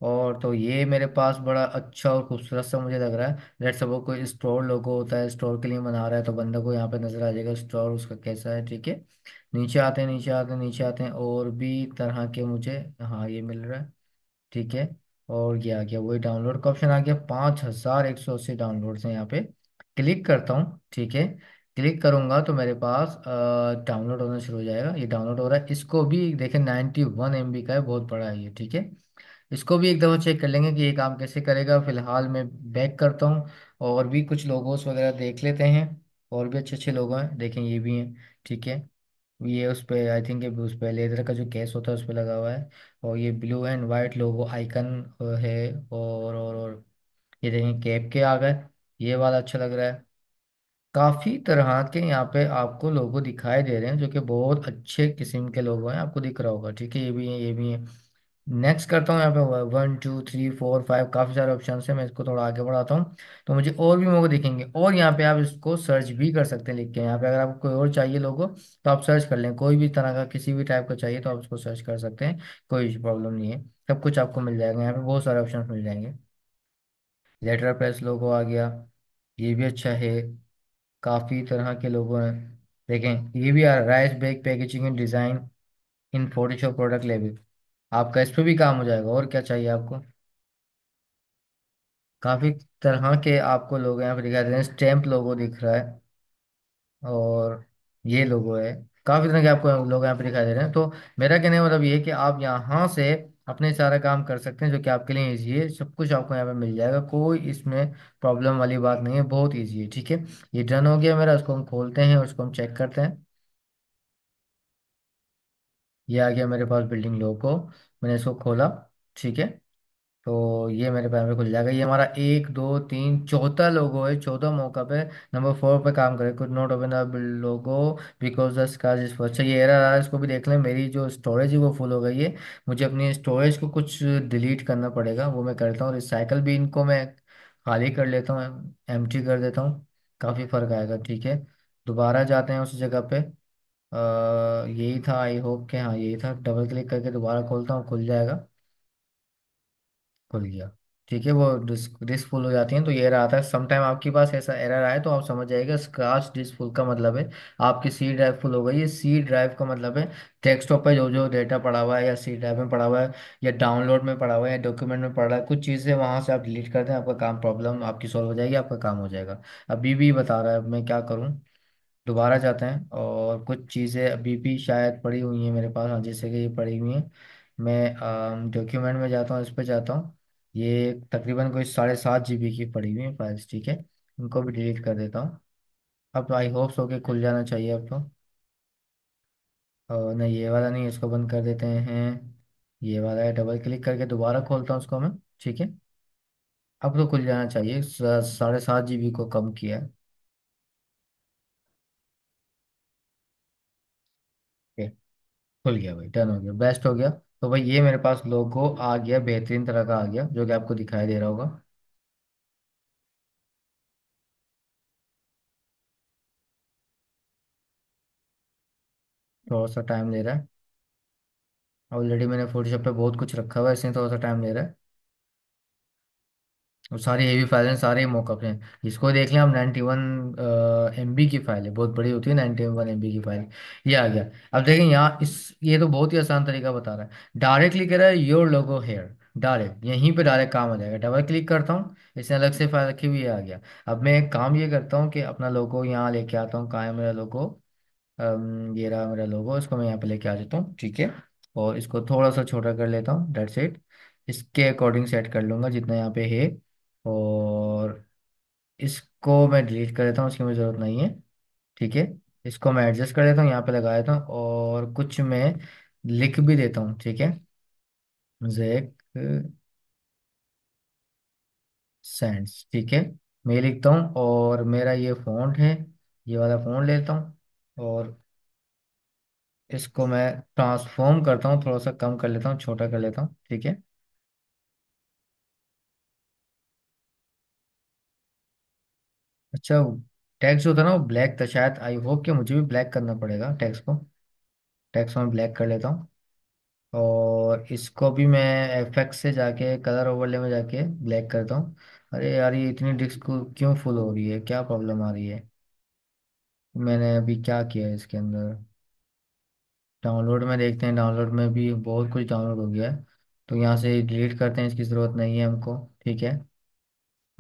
और तो ये मेरे पास बड़ा अच्छा और खूबसूरत सा मुझे लग रहा है लेट्स सपोज कोई स्टोर लोगो होता है स्टोर के लिए बना रहा है तो बंदा को यहाँ पे नजर आ जाएगा स्टोर उसका कैसा है ठीक है नीचे आते हैं नीचे आते हैं नीचे आते हैं और भी तरह के मुझे हाँ ये मिल रहा है ठीक है और ये आ गया वही डाउनलोड का ऑप्शन आ गया पाँच हजार एक सौ अस्सी डाउनलोड है यहाँ पे क्लिक करता हूँ ठीक है क्लिक करूंगा तो मेरे पास डाउनलोड होना शुरू हो जाएगा ये डाउनलोड हो रहा है इसको भी देखें नाइन्टी वन एम बी का है बहुत बड़ा है ये ठीक है इसको भी एक दफ़ा चेक कर लेंगे कि ये काम कैसे करेगा फिलहाल मैं बैक करता हूँ और भी कुछ लोगोस वगैरह देख लेते हैं और भी अच्छे अच्छे लोगो हैं देखें ये भी हैं ठीक है ये उस पर आई थिंक उस पर लेदर का जो केस होता है उस पर लगा हुआ है और ये blue and white logo icon है और और और ये देखें कैप के आ गए ये वाला अच्छा लग रहा है काफ़ी तरह के यहाँ पे आपको लोगो दिखाई दे रहे हैं जो कि बहुत अच्छे किस्म के लोगो हैं आपको दिख रहा होगा ठीक है ये भी है ये भी है नेक्स्ट करता हूँ यहाँ पे one two three four five काफ़ी सारे ऑप्शन है मैं इसको थोड़ा आगे बढ़ाता हूँ तो मुझे और भी लोगों दिखेंगे और यहाँ पे आप इसको सर्च भी कर सकते हैं लिख के यहाँ पे अगर आपको कोई और चाहिए लोगों तो आप सर्च कर लें कोई भी तरह का किसी भी टाइप का चाहिए तो आप उसको सर्च कर सकते हैं कोई प्रॉब्लम नहीं है सब कुछ आपको मिल जाएगा यहाँ पे बहुत सारे ऑप्शन मिल जाएंगे लेटर प्रेस लोगो आ गया ये भी अच्छा है काफ़ी तरह के लोगों ने देखें ये भी आ रहा है rice bag packaging and design in Photoshop product लेवल आपका इस पर भी काम हो जाएगा और क्या चाहिए आपको काफी तरह के आपको लोग यहाँ पे दिखाई दे रहे हैं स्टैम्प लोगो दिख रहा है और ये लोगो है काफी तरह के आपको लोग यहाँ पे दिखाई दे रहे हैं तो मेरा कहने का मतलब ये है कि आप यहाँ से अपने सारा काम कर सकते हैं जो कि आपके लिए ईजी है सब कुछ आपको यहाँ पे मिल जाएगा कोई इसमें प्रॉब्लम वाली बात नहीं है बहुत ईजी है ठीक है ये डन हो गया मेरा उसको हम खोलते हैं और उसको हम चेक करते हैं ये आ गया मेरे पास बिल्डिंग लोगो मैंने इसको खोला ठीक है तो ये मेरे पैर में खुल जाएगा ये हमारा एक दो तीन चौथा लोगो है चौथा मौका पे नंबर फोर पे काम करे कुछ note open logo because the स्काज अच्छा ये एरर आ रहा है इसको भी देख लें मेरी जो स्टोरेज है वो फुल हो गई है मुझे अपनी स्टोरेज को कुछ डिलीट करना पड़ेगा वो मैं करता हूँ रिसाइकल भी इनको मैं खाली कर लेता हूँ एम कर देता हूँ काफ़ी फर्क आएगा ठीक है दोबारा जाते हैं उस जगह पे यही था आई होप कि हाँ यही था डबल क्लिक करके दोबारा खोलता हूँ खुल जाएगा खुल गया ठीक है वो डिस्क डिस्क फुल हो जाती है तो ये रहा था समटाइम आपके पास ऐसा एरर आए तो आप समझ जाइएगा स्क्रैच डिस्क फुल का मतलब है आपकी सी ड्राइव फुल हो गई है सी ड्राइव का मतलब है डेस्कटॉप पर जो जो डेटा पड़ा हुआ है या सी ड्राइव में पड़ा हुआ है या डाउनलोड में पड़ा हुआ है या डॉक्यूमेंट में पड़ा है कुछ चीज़ें वहाँ से आप डिलीट करते हैं आपका काम प्रॉब्लम आपकी सॉल्व हो जाएगी आपका काम हो जाएगा अभी भी बता रहा है मैं क्या करूँ दोबारा जाते हैं और कुछ चीज़ें अभी भी शायद पड़ी हुई हैं मेरे पास हाँ जैसे कि ये पड़ी हुई हैं मैं डॉक्यूमेंट में जाता हूँ इस पे जाता हूँ ये तकरीबन कोई साढ़े सात जी बी की पड़ी हुई है फाइल्स ठीक है इनको भी डिलीट कर देता हूँ अब आई होप सो के खुल जाना चाहिए अब तो और नहीं ये वाला नहीं इसको बंद कर देते हैं ये वाला है डबल क्लिक करके दोबारा खोलता हूँ उसको मैं ठीक है अब तो खुल जाना चाहिए साढ़े सात जी बी को कम किया है खुल गया भाई डन हो गया बेस्ट हो गया तो भाई ये मेरे पास लोगो आ गया बेहतरीन तरह का आ गया जो कि आपको दिखाई दे रहा होगा थोड़ा सा टाइम ले रहा है ऑलरेडी मैंने फोटोशॉप पे बहुत कुछ रखा हुआ है इसलिए थोड़ा सा टाइम ले रहा है और सारी हेवी फाइल हैं सारे मॉकअप हैं इसको देख लें आप नाइन्टी वन एम बी की फाइल है बहुत बड़ी होती है नाइन्टी वन एम बी की फाइल ये आ गया अब देखें यहाँ इस ये तो बहुत ही आसान तरीका बता रहा है डायरेक्टली कह रहा है योर लोगो हेयर डायरेक्ट यहीं पे डायरेक्ट काम आ जाएगा डबल क्लिक करता हूँ इसने अलग से फाइल रखी हुई है आ गया अब मैं एक काम ये करता हूँ कि अपना लोगो यहाँ लेके आता हूँ कहाँ है मेरा लोगो ये रहा मेरा लोगो इसको मैं यहाँ पे लेके आ जाता हूँ ठीक है और इसको थोड़ा सा छोटा कर लेता हूँ डेट्स इट इसके अकॉर्डिंग सेट कर लूंगा जितना यहाँ पे है और इसको मैं डिलीट कर देता हूँ इसकी मुझे ज़रूरत नहीं है ठीक है इसको मैं एडजस्ट कर देता हूँ यहाँ पे लगा देता हूँ और कुछ मैं लिख भी देता हूँ ठीक है जैक सेंस ठीक है मैं लिखता हूँ और मेरा ये फ़ॉन्ट है ये वाला फ़ॉन्ट लेता हूँ और इसको मैं ट्रांसफॉर्म करता हूँ थोड़ा सा कम कर लेता हूँ छोटा कर लेता हूँ ठीक है अच्छा टैक्स जो था ना वो ब्लैक था शायद आई होप कि मुझे भी ब्लैक करना पड़ेगा टैक्स को टैक्स में ब्लैक कर लेता हूँ और इसको भी मैं एफएक्स से जाके कलर ओवरले में जाके ब्लैक करता हूँ अरे यार ये इतनी डिस्क को क्यों फुल हो रही है क्या प्रॉब्लम आ रही है मैंने अभी क्या किया है इसके अंदर डाउनलोड में देखते हैं डाउनलोड में भी बहुत कुछ डाउनलोड हो गया है तो यहाँ से डिलीट करते हैं इसकी ज़रूरत नहीं है हमको ठीक है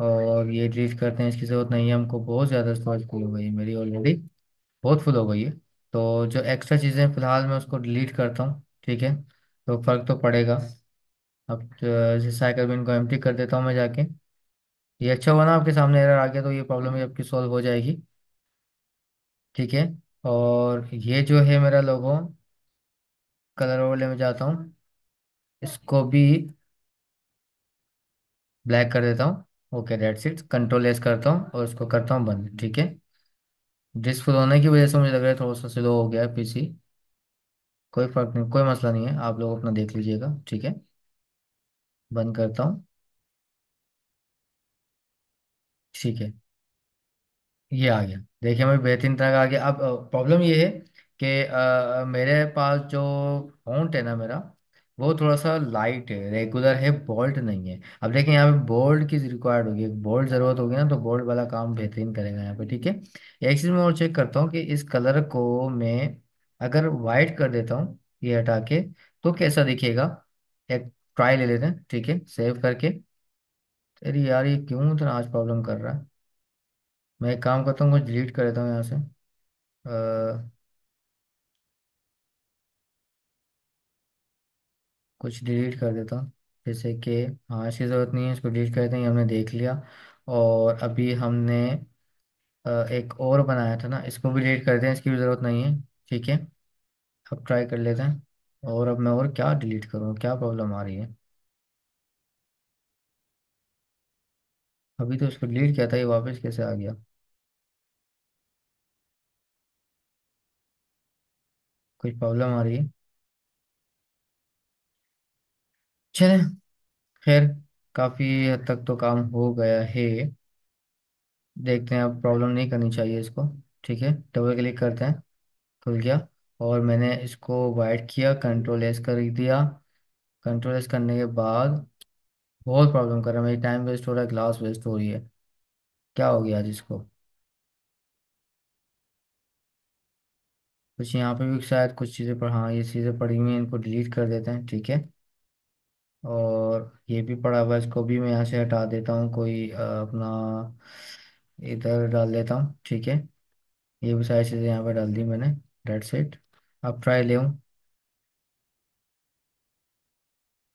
और ये ट्रीट करते हैं इसकी ज़रूरत नहीं है हमको बहुत ज़्यादा स्टोरेज फुल हो गई है मेरी ऑलरेडी बहुत फुल हो गई है तो जो एक्स्ट्रा चीज़ें हैं, फिलहाल मैं उसको डिलीट करता हूँ ठीक है तो फ़र्क तो पड़ेगा अब जैसे साइकिल बिन को एम्प्टी कर देता हूँ मैं जाके ये अच्छा हुआ ना आपके सामने एरर आ गया तो ये प्रॉब्लम आपकी सॉल्व हो जाएगी ठीक है और ये जो है मेरा लोगो कलर ओवरले में जाता हूँ इसको भी ब्लैक कर देता हूँ okay that's it control S करता हूँ और इसको करता हूँ बंद ठीक है डिस्क होने की वजह से मुझे लग रहा है थोड़ा सा स्लो हो गया है पीसी कोई फर्क नहीं कोई मसला नहीं है आप लोग अपना देख लीजिएगा ठीक है बंद करता हूँ ठीक है ये आ गया देखिए मैं बेहतरीन तरह का आ गया अब प्रॉब्लम ये है कि मेरे पास जो फॉन्ट है ना मेरा वो थोड़ा सा लाइट है रेगुलर है बोल्ट नहीं है अब देखें यहाँ पे बोल्ड की रिक्वायर्ड होगी बोल्ड जरूरत होगी ना तो बोल्ड वाला काम बेहतरीन करेगा यहाँ पे ठीक है एक चीज मैं और चेक करता हूँ कि इस कलर को मैं अगर वाइट कर देता हूँ ये हटा के तो कैसा दिखेगा एक ट्राई ले लेते हैं ठीक है सेव करके अरे यार ये क्यों इतना आज प्रॉब्लम कर रहा है मैं एक काम करता हूँ कुछ डिलीट कर देता हूँ यहाँ से आ, कुछ डिलीट कर देता हूँ जैसे कि हाँ इसकी ज़रूरत नहीं है इसको डिलीट कर देते हैं हमने देख लिया और अभी हमने एक और बनाया था ना इसको भी डिलीट कर दें इसकी भी ज़रूरत नहीं है ठीक है अब ट्राई कर लेते हैं और अब मैं और क्या डिलीट करूँ क्या प्रॉब्लम आ रही है अभी तो इसको डिलीट किया था ये वापस कैसे आ गया कुछ प्रॉब्लम आ रही है चले खैर काफी हद तक तो काम हो गया है देखते हैं अब प्रॉब्लम नहीं करनी चाहिए इसको ठीक है डबल क्लिक करते हैं खुल गया और मैंने इसको वाइट किया कंट्रोल एस कर दिया कंट्रोल एस करने के बाद बहुत प्रॉब्लम कर रहा है मेरी टाइम वेस्ट हो रहा है ग्लास वेस्ट हो रही है क्या हो गया आज इसको कुछ यहाँ पे भी शायद कुछ चीज़ें पर हाँ ये चीज़ें पढ़ी हुई हैं इनको डिलीट कर देते हैं ठीक है और ये भी पड़ा हुआ है इसको भी मैं यहाँ से हटा देता हूँ कोई अपना इधर डाल देता हूँ ठीक है ये भी सारी चीज़ें यहाँ पे डाल दी मैंने डेट्स इट अब ट्राई ले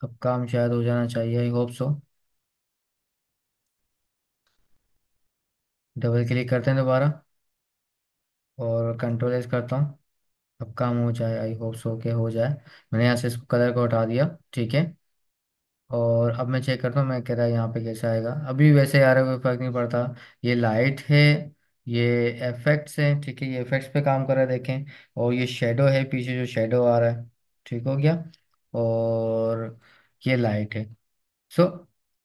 अब काम शायद हो जाना चाहिए I hope so double click करते हैं दोबारा और कंट्रोल एस करता हूँ अब काम हो जाए आई होप सो के हो जाए मैंने यहाँ से इसको कलर को हटा दिया ठीक है और अब मैं चेक करता हूँ मैं कह रहा है यहाँ पे कैसे आएगा अभी वैसे यार कोई फर्क नहीं पड़ता ये लाइट है ये इफेक्ट्स है ठीक है ये इफेक्ट्स पे काम कर रहा है देखें और ये शेडो है पीछे जो शेडो आ रहा है ठीक हो गया और ये लाइट है सो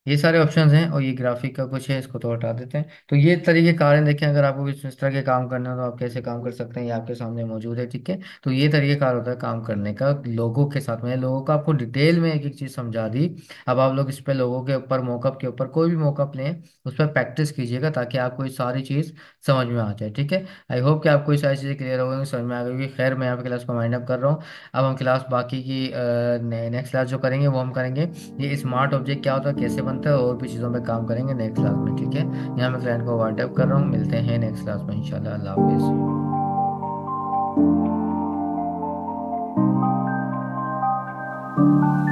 ये सारे ऑप्शंस हैं और ये ग्राफिक का कुछ है इसको तो हटा देते हैं तो ये तरीके कार हैं देखें अगर आपको इस तरह के काम करना हो तो आप कैसे काम कर सकते हैं ये आपके सामने मौजूद है ठीक है तो ये तरीके कार होता है काम करने का लोगों के साथ में लोगों का आपको डिटेल में एक एक चीज़ समझा दी अब आप लोग इस पर लोगों के ऊपर मोकअप के ऊपर कोई भी मोकअप लें उस पर प्रैक्टिस कीजिएगा ताकि आपको ये सारी चीज़ समझ में आ जाए ठीक है आई होप कि आपको ये सारी चीज़ें क्लियर हो गई समझ में आ गई होगी। खैर मैं आपकी क्लास को माइंड अप कर रहा हूँ अब हम क्लास बाकी की नेक्स्ट क्लास जो करेंगे वो हम करेंगे ये स्मार्ट ऑब्जेक्ट क्या होता है कैसे बनता मंथ है और भी चीज़ों पे काम करेंगे नेक्स्ट क्लास में ठीक है यहाँ मैं क्लाइंट को व्हाट्सएप कर रहा हूँ मिलते हैं नेक्स्ट क्लास में इंशाल्लाह अल्लाह हाफिज़